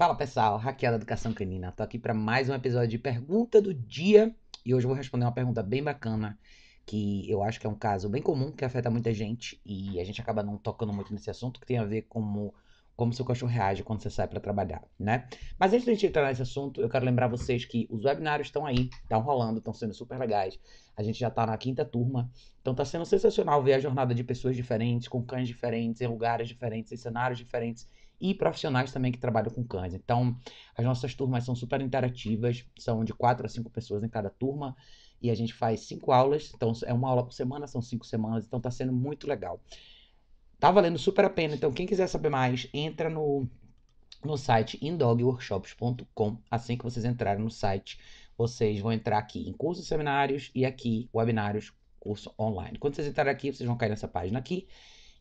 Fala pessoal, Raquel da Educação Canina. Tô aqui para mais um episódio de pergunta do dia e hoje eu vou responder uma pergunta bem bacana que eu acho que é um caso bem comum que afeta muita gente e a gente acaba não tocando muito nesse assunto que tem a ver como como seu cachorro reage quando você sai para trabalhar, né? Mas antes de a gente entrar nesse assunto, eu quero lembrar vocês que os webinários estão aí, estão rolando, estão sendo super legais. A gente já está na quinta turma, então está sendo sensacional ver a jornada de pessoas diferentes, com cães diferentes, em lugares diferentes, em cenários diferentes e profissionais também que trabalham com cães. Então, as nossas turmas são super interativas, são de quatro a cinco pessoas em cada turma e a gente faz cinco aulas, então é uma aula por semana, são cinco semanas, então tá sendo muito legal. Tá valendo super a pena, então quem quiser saber mais, entra no, no site indogworkshops.com. Assim que vocês entrarem no site, vocês vão entrar aqui em cursos seminários e aqui webinários, curso online. Quando vocês entrarem aqui, vocês vão cair nessa página aqui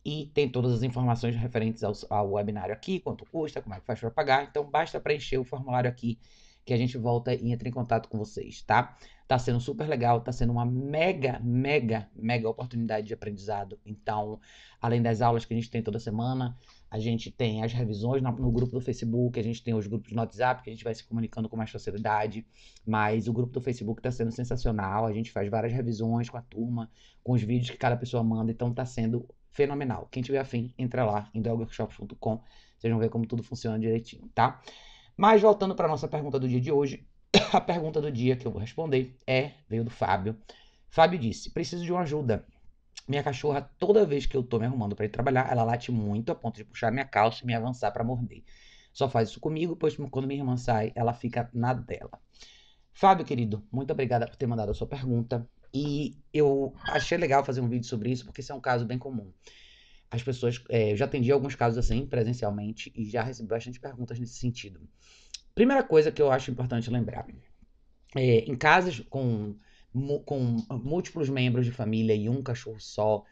e tem todas as informações referentes ao, ao webinário aqui, quanto custa, como é que faz para pagar. Então basta preencher o formulário aqui que a gente volta e entra em contato com vocês, tá? Tá sendo super legal, tá sendo uma mega, mega, mega oportunidade de aprendizado. Então, além das aulas que a gente tem toda semana, a gente tem as revisões no, no grupo do Facebook, a gente tem os grupos no WhatsApp, que a gente vai se comunicando com mais facilidade. Mas o grupo do Facebook tá sendo sensacional, a gente faz várias revisões com a turma, com os vídeos que cada pessoa manda, então tá sendo fenomenal. Quem tiver afim, entra lá em delworkshops.com. Vocês vão ver como tudo funciona direitinho, tá? Mas voltando para nossa pergunta do dia de hoje, a pergunta do dia que eu vou responder é veio do Fábio. Fábio disse: "Preciso de uma ajuda. Minha cachorra, toda vez que eu tô me arrumando para ir trabalhar, ela late muito a ponto de puxar minha calça e me avançar para morder. Só faz isso comigo, pois quando minha irmã sai, ela fica na dela." Fábio, querido, muito obrigada por ter mandado a sua pergunta. E eu achei legal fazer um vídeo sobre isso, porque isso é um caso bem comum. As pessoas. É, eu já atendi alguns casos assim, presencialmente, e já recebi bastante perguntas nesse sentido. Primeira coisa que eu acho importante lembrar: é, em casas com, com múltiplos membros de família e um cachorro só,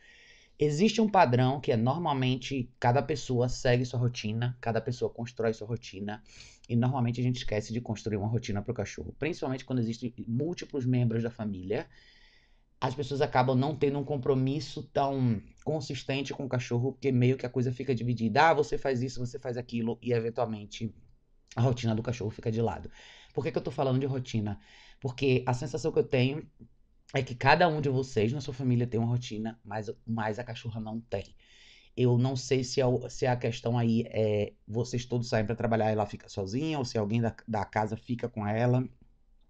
existe um padrão que é normalmente cada pessoa segue sua rotina, cada pessoa constrói sua rotina e normalmente a gente esquece de construir uma rotina para o cachorro, principalmente quando existem múltiplos membros da família as pessoas acabam não tendo um compromisso tão consistente com o cachorro, porque meio que a coisa fica dividida. Ah, você faz isso, você faz aquilo, e eventualmente a rotina do cachorro fica de lado. Por que, que eu tô falando de rotina? Porque a sensação que eu tenho é que cada um de vocês na sua família tem uma rotina, mas, mas a cachorra não tem. Eu não sei se, é se é a questão aí é vocês todos saem para trabalhar e ela fica sozinha, ou se alguém da, da casa fica com ela.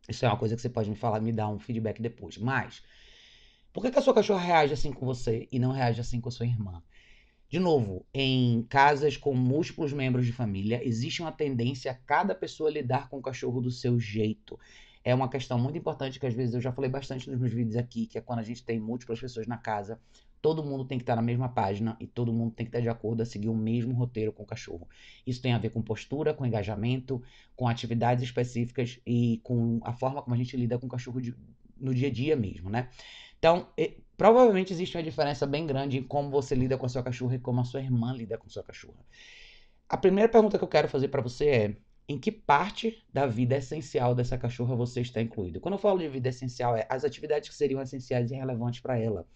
Isso é uma coisa que você pode me falar, me dar um feedback depois. Mas por que, que a sua cachorra reage assim com você e não reage assim com a sua irmã? De novo, em casas com múltiplos membros de família, existe uma tendência a cada pessoa lidar com o cachorro do seu jeito. É uma questão muito importante que às vezes eu já falei bastante nos meus vídeos aqui, que é quando a gente tem múltiplas pessoas na casa, todo mundo tem que estar na mesma página e todo mundo tem que estar de acordo a seguir o mesmo roteiro com o cachorro. Isso tem a ver com postura, com engajamento, com atividades específicas e com a forma como a gente lida com o cachorro de, no dia a dia mesmo, né? Então, provavelmente existe uma diferença bem grande em como você lida com a sua cachorra e como a sua irmã lida com a sua cachorra. A primeira pergunta que eu quero fazer para você é: em que parte da vida essencial dessa cachorra você está incluído? Quando eu falo de vida essencial, é as atividades que seriam essenciais e relevantes para ela.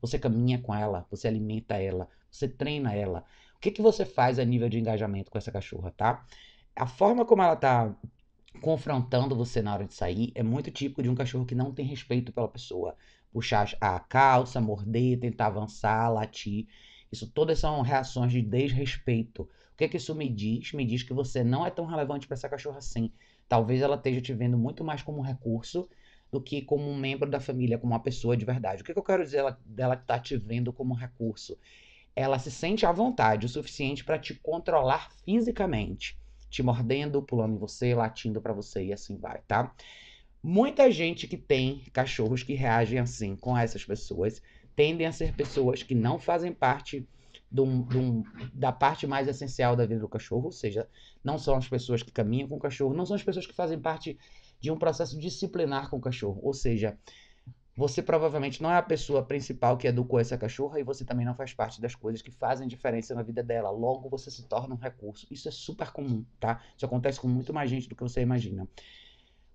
Você caminha com ela, você alimenta ela, você treina ela. O que, que você faz a nível de engajamento com essa cachorra, tá? A forma como ela está confrontando você na hora de sair é muito típico de um cachorro que não tem respeito pela pessoa puxar a calça, morder, tentar avançar, latir. Isso todas são reações de desrespeito. O que é que isso me diz? Me diz que você não é tão relevante para essa cachorra assim. Talvez ela esteja te vendo muito mais como um recurso do que como um membro da família, como uma pessoa de verdade. O que, é que eu quero dizer ela, dela que está te vendo como um recurso? Ela se sente à vontade o suficiente para te controlar fisicamente, te mordendo, pulando em você, latindo para você e assim vai, tá? Muita gente que tem cachorros que reagem assim com essas pessoas tendem a ser pessoas que não fazem parte do da parte mais essencial da vida do cachorro, ou seja, não são as pessoas que caminham com o cachorro, não são as pessoas que fazem parte de um processo disciplinar com o cachorro, ou seja, você provavelmente não é a pessoa principal que educou essa cachorra e você também não faz parte das coisas que fazem diferença na vida dela. Logo, você se torna um recurso. Isso é super comum, tá? Isso acontece com muito mais gente do que você imagina.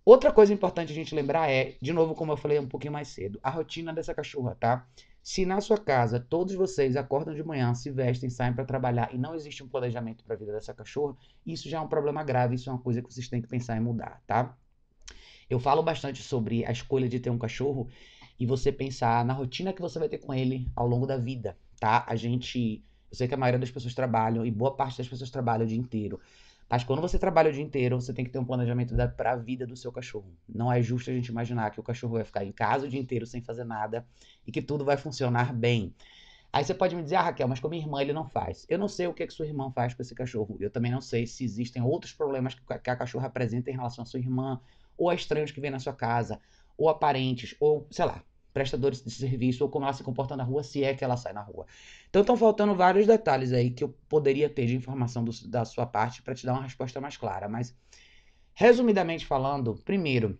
Outra coisa importante a gente lembrar é, de novo, como eu falei um pouquinho mais cedo, a rotina dessa cachorra, tá? Se na sua casa todos vocês acordam de manhã, se vestem, saem para trabalhar e não existe um planejamento para a vida dessa cachorra, isso já é um problema grave, isso é uma coisa que vocês têm que pensar em mudar, tá? Eu falo bastante sobre a escolha de ter um cachorro e você pensar na rotina que você vai ter com ele ao longo da vida, tá? A gente, eu sei que a maioria das pessoas trabalham e boa parte das pessoas trabalha o dia inteiro. Mas quando você trabalha o dia inteiro, você tem que ter um planejamento para a vida do seu cachorro. Não é justo a gente imaginar que o cachorro vai ficar em casa o dia inteiro sem fazer nada e que tudo vai funcionar bem. Aí você pode me dizer, ah, Raquel, mas com a minha irmã ele não faz. Eu não sei o que, é que sua irmã faz com esse cachorro. Eu também não sei se existem outros problemas que a cachorra apresenta em relação à sua irmã, ou a estranhos que vêm na sua casa, ou a parentes, ou sei lá prestadores de serviço ou como ela se comporta na rua, se é que ela sai na rua. Então estão faltando vários detalhes aí que eu poderia ter de informação do, da sua parte para te dar uma resposta mais clara. Mas, resumidamente falando, primeiro,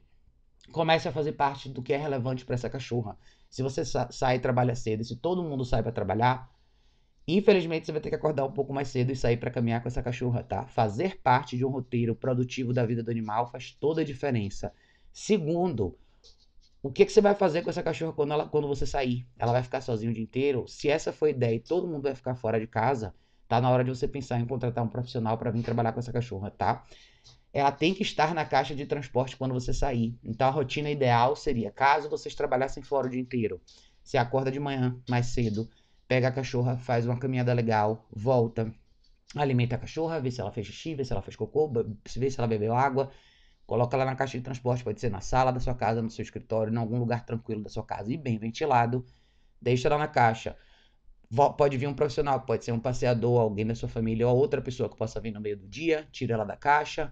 comece a fazer parte do que é relevante para essa cachorra. Se você sa sai e trabalha cedo, e se todo mundo sai para trabalhar, Infelizmente, você vai ter que acordar um pouco mais cedo e sair para caminhar com essa cachorra, tá? Fazer parte de um roteiro produtivo da vida do animal faz toda a diferença. Segundo, o que, que você vai fazer com essa cachorra quando, ela, quando você sair? Ela vai ficar sozinha o dia inteiro? Se essa foi a ideia e todo mundo vai ficar fora de casa, tá na hora de você pensar em contratar um profissional para vir trabalhar com essa cachorra, tá? Ela tem que estar na caixa de transporte quando você sair. Então a rotina ideal seria, caso vocês trabalhassem fora o dia inteiro, você acorda de manhã mais cedo, pega a cachorra, faz uma caminhada legal, volta, alimenta a cachorra, vê se ela fez xixi, vê se ela fez cocô, vê se ela bebeu água, Coloca ela na caixa de transporte, pode ser na sala da sua casa, no seu escritório, em algum lugar tranquilo da sua casa e bem ventilado. Deixa ela na caixa. Pode vir um profissional, pode ser um passeador, alguém da sua família ou outra pessoa que possa vir no meio do dia, tira ela da caixa,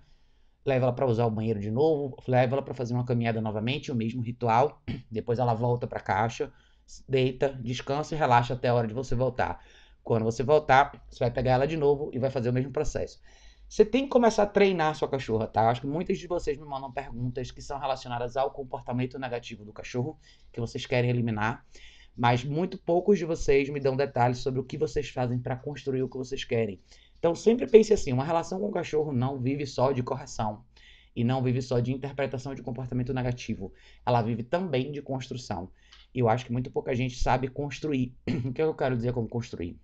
leva ela para usar o banheiro de novo, leva ela para fazer uma caminhada novamente, o mesmo ritual. Depois ela volta para a caixa, deita, descansa e relaxa até a hora de você voltar. Quando você voltar, você vai pegar ela de novo e vai fazer o mesmo processo. Você tem que começar a treinar a sua cachorra, tá? Eu acho que muitas de vocês me mandam perguntas que são relacionadas ao comportamento negativo do cachorro, que vocês querem eliminar. Mas muito poucos de vocês me dão detalhes sobre o que vocês fazem para construir o que vocês querem. Então sempre pense assim: uma relação com o cachorro não vive só de correção e não vive só de interpretação de comportamento negativo. Ela vive também de construção. E eu acho que muito pouca gente sabe construir. o é que eu quero dizer com construir?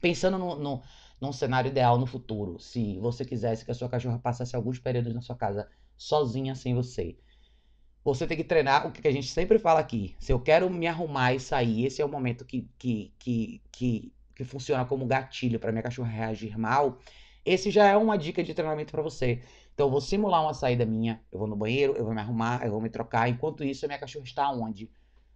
Pensando no, no num cenário ideal no futuro, se você quisesse que a sua cachorra passasse alguns períodos na sua casa sozinha sem você. Você tem que treinar o que a gente sempre fala aqui. Se eu quero me arrumar e sair, esse é o momento que, que, que, que, que funciona como gatilho para minha cachorra reagir mal. Esse já é uma dica de treinamento para você. Então, eu vou simular uma saída minha. Eu vou no banheiro, eu vou me arrumar, eu vou me trocar. Enquanto isso, a minha cachorra está onde?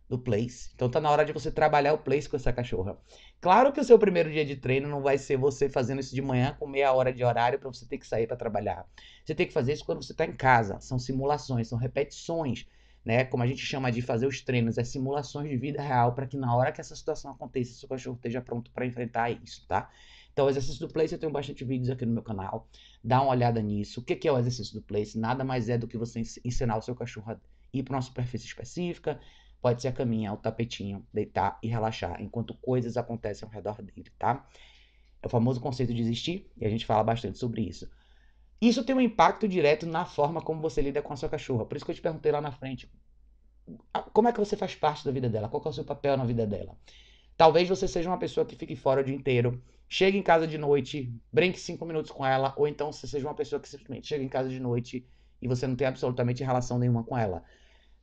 do place. Então tá na hora de você trabalhar o place com essa cachorra. Claro que o seu primeiro dia de treino não vai ser você fazendo isso de manhã com meia hora de horário para você ter que sair para trabalhar. Você tem que fazer isso quando você tá em casa. São simulações, são repetições, né? Como a gente chama de fazer os treinos, é simulações de vida real para que na hora que essa situação aconteça, seu cachorro esteja pronto para enfrentar isso, tá? Então, o exercício do place, eu tenho bastante vídeos aqui no meu canal. Dá uma olhada nisso. O que é o exercício do place? Nada mais é do que você ensinar o seu cachorro a ir para uma superfície específica, pode se acaminhar ao tapetinho, deitar e relaxar enquanto coisas acontecem ao redor dele, tá? É o famoso conceito de existir e a gente fala bastante sobre isso. Isso tem um impacto direto na forma como você lida com a sua cachorra. Por isso que eu te perguntei lá na frente, como é que você faz parte da vida dela? Qual é o seu papel na vida dela? Talvez você seja uma pessoa que fique fora o dia inteiro, chegue em casa de noite, brinque cinco minutos com ela, ou então você seja uma pessoa que simplesmente chega em casa de noite e você não tem absolutamente relação nenhuma com ela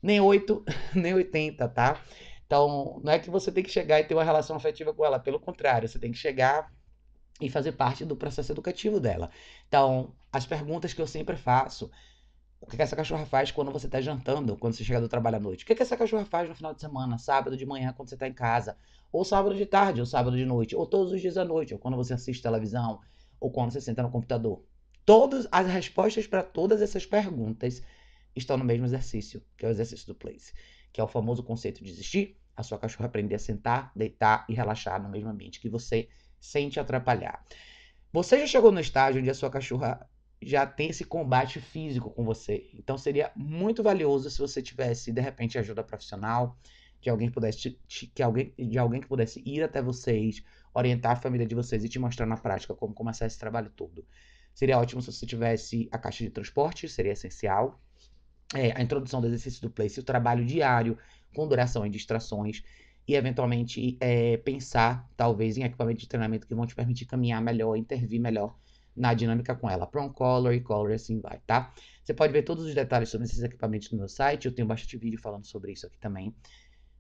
nem 8, nem 80, tá? Então, não é que você tem que chegar e ter uma relação afetiva com ela, pelo contrário, você tem que chegar e fazer parte do processo educativo dela. Então, as perguntas que eu sempre faço, o que, essa cachorra faz quando você está jantando, quando você chega do trabalho à noite? O que essa cachorra faz no final de semana, sábado de manhã, quando você está em casa? Ou sábado de tarde, ou sábado de noite, ou todos os dias à noite, ou quando você assiste televisão, ou quando você senta no computador? Todas as respostas para todas essas perguntas estão no mesmo exercício, que é o exercício do place, que é o famoso conceito de existir, a sua cachorra aprender a sentar, deitar e relaxar no mesmo ambiente que você, sente atrapalhar. Você já chegou no estágio onde a sua cachorra já tem esse combate físico com você. Então seria muito valioso se você tivesse, de repente, ajuda profissional, de alguém que pudesse, que alguém, de alguém que pudesse ir até vocês, orientar a família de vocês e te mostrar na prática como começar esse trabalho todo. Seria ótimo se você tivesse a caixa de transporte, seria essencial é, a introdução do exercício do place, o trabalho diário com duração e distrações e eventualmente é, pensar talvez em equipamentos de treinamento que vão te permitir caminhar melhor, intervir melhor na dinâmica com ela. prong color e color assim vai, tá? Você pode ver todos os detalhes sobre esses equipamentos no meu site, eu tenho bastante vídeo falando sobre isso aqui também.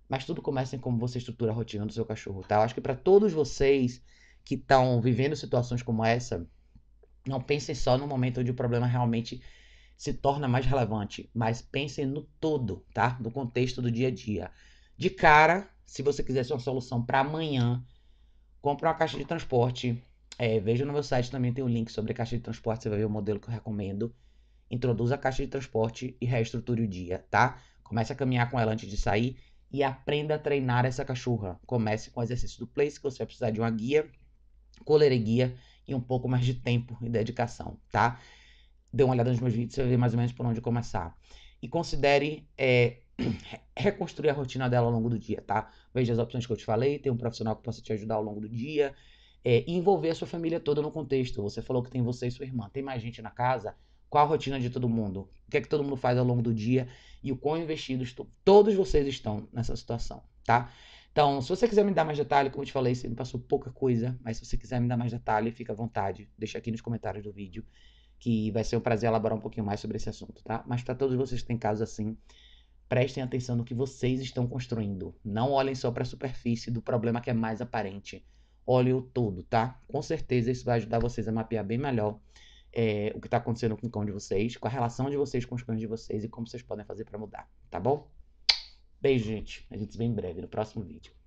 Mas tudo começa em como você estrutura a rotina do seu cachorro, tá? Eu acho que para todos vocês que estão vivendo situações como essa, não pensem só no momento onde o problema realmente se torna mais relevante, mas pensem no todo, tá? No contexto do dia a dia. De cara, se você quiser ser uma solução para amanhã, compre uma caixa de transporte. É, veja no meu site também tem um link sobre a caixa de transporte, você vai ver o modelo que eu recomendo. Introduza a caixa de transporte e reestruture o dia, tá? Comece a caminhar com ela antes de sair e aprenda a treinar essa cachorra. Comece com o exercício do place, que você vai precisar de uma guia, coleira e guia e um pouco mais de tempo e dedicação, tá? dê uma olhada nos meus vídeos, você vai ver mais ou menos por onde começar. E considere é, reconstruir a rotina dela ao longo do dia, tá? Veja as opções que eu te falei, tem um profissional que possa te ajudar ao longo do dia. É, envolver a sua família toda no contexto. Você falou que tem você e sua irmã, tem mais gente na casa? Qual a rotina de todo mundo? O que é que todo mundo faz ao longo do dia? E o quão investidos todos vocês estão nessa situação, tá? Então, se você quiser me dar mais detalhe, como eu te falei, você me passou pouca coisa, mas se você quiser me dar mais detalhe, fica à vontade. Deixa aqui nos comentários do vídeo que vai ser um prazer elaborar um pouquinho mais sobre esse assunto, tá? Mas para todos vocês que têm casos assim, prestem atenção no que vocês estão construindo. Não olhem só para a superfície do problema que é mais aparente. Olhem o todo, tá? Com certeza isso vai ajudar vocês a mapear bem melhor é, o que está acontecendo com o cão de vocês, com a relação de vocês com os cães de vocês e como vocês podem fazer para mudar, tá bom? Beijo, gente. A gente se vê em breve no próximo vídeo.